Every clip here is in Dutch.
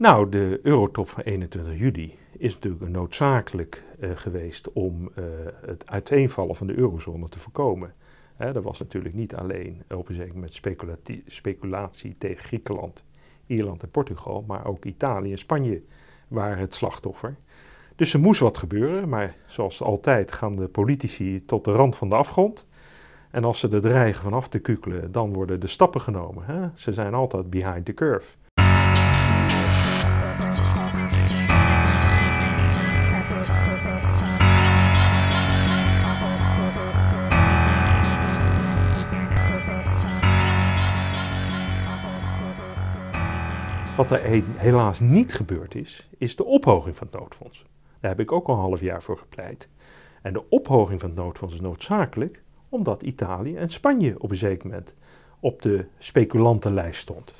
Nou, de Eurotop van 21 juli is natuurlijk noodzakelijk eh, geweest om eh, het uiteenvallen van de eurozone te voorkomen. Hè, dat was natuurlijk niet alleen op een zeker moment speculatie, speculatie tegen Griekenland, Ierland en Portugal, maar ook Italië en Spanje waren het slachtoffer. Dus er moest wat gebeuren, maar zoals altijd gaan de politici tot de rand van de afgrond. En als ze er dreigen vanaf te kukelen, dan worden de stappen genomen. Hè? Ze zijn altijd behind the curve. Wat er helaas niet gebeurd is, is de ophoging van het noodfonds. Daar heb ik ook al een half jaar voor gepleit. En de ophoging van het noodfonds is noodzakelijk omdat Italië en Spanje op een zeker moment op de speculantenlijst stond.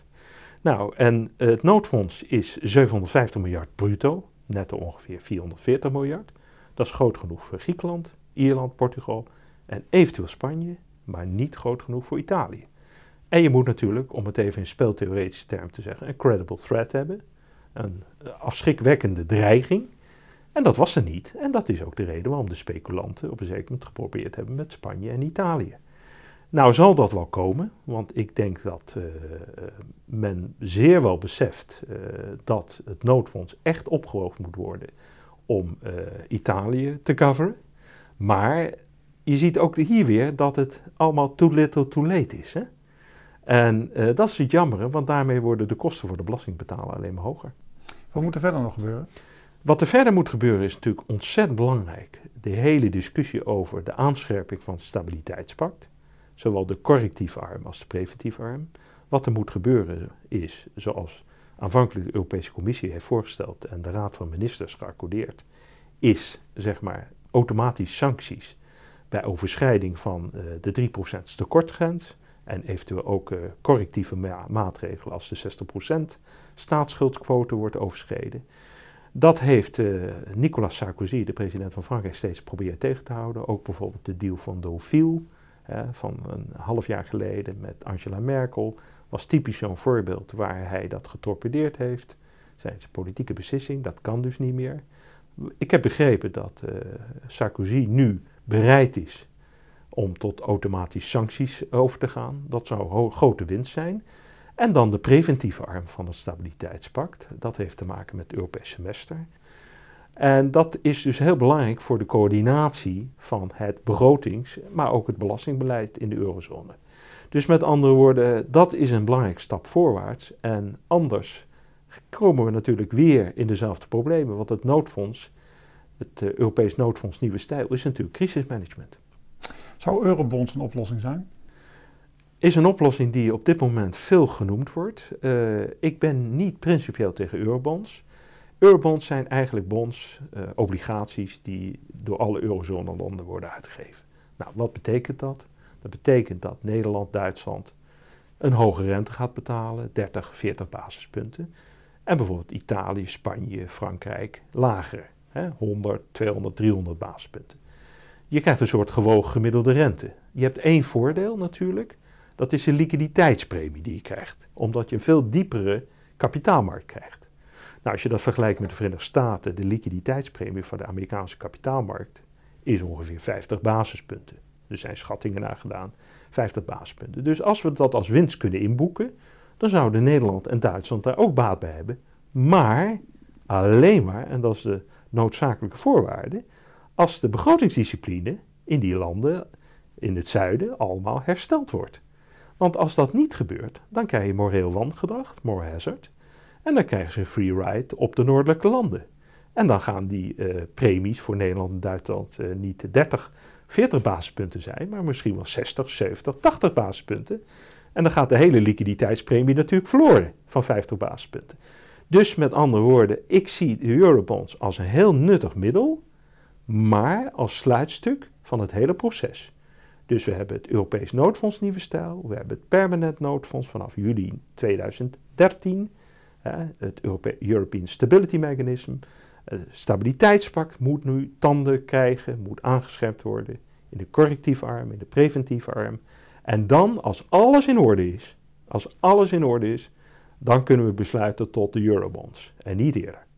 Nou, en eh, het noodfonds is 750 miljard bruto, netto ongeveer 440 miljard. Dat is groot genoeg voor Griekenland, Ierland, Portugal en eventueel Spanje, maar niet groot genoeg voor Italië. En je moet natuurlijk, om het even in speeltheoretische term te zeggen, een credible threat hebben. Een eh, afschrikwekkende dreiging. En dat was er niet. En dat is ook de reden waarom de speculanten op een zeker moment geprobeerd hebben met Spanje en Italië. Nou zal dat wel komen, want ik denk dat eh, men zeer wel beseft eh, dat het noodfonds echt opgehoogd moet worden om Italië te coveren. Maar je ziet ook hier weer dat het allemaal too little too late is. Hè? En eh, dat is het jammer, want daarmee worden de kosten voor de belastingbetaler alleen maar hoger. Wat moet er verder nog gebeuren? Wat er verder moet gebeuren is natuurlijk ontzettend belangrijk. De hele discussie over de aanscherping van het stabiliteitspact, zowel de correctieve arm als de preventieve arm. Wat er moet gebeuren is, zoals aanvankelijk de Europese Commissie heeft voorgesteld en de Raad van Ministers geaccordeerd, is zeg maar automatisch sancties bij overschrijding van uh, de 3% tekortgrens. En eventueel ook eh, correctieve maatregelen als de 60% staatsschuldquote wordt overschreden. Dat heeft eh, Nicolas Sarkozy, de president van Frankrijk, steeds proberen tegen te houden. Ook bijvoorbeeld de deal van Deauville van een half jaar geleden met Angela Merkel was typisch zo'n voorbeeld waar hij dat getorpedeerd heeft. Zijn het politieke beslissing, dat kan dus niet meer. Ik heb begrepen dat eh, Sarkozy nu bereid is om tot automatisch sancties over te gaan. Dat zou grote winst zijn. En dan de preventieve arm van het stabiliteitspact. Dat heeft te maken met het Europees semester. En dat is dus heel belangrijk voor de coördinatie van het begrotings, maar ook het belastingbeleid in de eurozone. Dus met andere woorden, dat is een belangrijke stap voorwaarts. En anders komen we natuurlijk weer in dezelfde problemen, want het noodfonds, het eh, Europees noodfonds Nieuwe Stijl, is natuurlijk crisismanagement. Zou eurobonds een oplossing zijn? Is een oplossing die op dit moment veel genoemd wordt. Eh, ik ben niet principieel tegen eurobonds. Eurobonds zijn eigenlijk bonds, eh, obligaties die door alle eurozone-landen worden uitgegeven. Nou, wat betekent dat? Dat betekent dat Nederland, Duitsland een hoge rente gaat betalen, 30, 40 basispunten. En bijvoorbeeld Italië, Spanje, Frankrijk lagere, 100, 200, 300 basispunten je krijgt een soort gewogen gemiddelde rente. Je hebt één voordeel natuurlijk, dat is de liquiditeitspremie die je krijgt, omdat je een veel diepere kapitaalmarkt krijgt. Nou, als je dat vergelijkt met de Verenigde Staten, de liquiditeitspremie van de Amerikaanse kapitaalmarkt is ongeveer 50 basispunten. Er zijn schattingen naar gedaan, 50 basispunten. Dus als we dat als winst kunnen inboeken, dan zouden Nederland en Duitsland daar ook baat bij hebben. Maar alleen maar, en dat is de noodzakelijke voorwaarde, als de begrotingsdiscipline in die landen in het zuiden allemaal hersteld wordt. Want als dat niet gebeurt, dan krijg je moreel wangedrag, moral hazard, en dan krijgen ze een free ride op de noordelijke landen. En dan gaan die eh, premies voor Nederland en Duitsland eh, niet 30, 40 basispunten zijn, maar misschien wel 60, 70, 80 basispunten. En dan gaat de hele liquiditeitspremie natuurlijk verloren van 50 basispunten. Dus met andere woorden, ik zie de eurobonds als een heel nuttig middel maar als sluitstuk van het hele proces. Dus we hebben het Europees Noodfonds Nieuwe Stijl, we hebben het Permanent Noodfonds vanaf juli 2013, het European Stability Mechanism. Het stabiliteitspact moet nu tanden krijgen, moet aangescherpt worden in de correctieve arm, in de preventieve arm. En dan, als alles in orde is, als alles in orde is, dan kunnen we besluiten tot de eurobonds en niet eerder.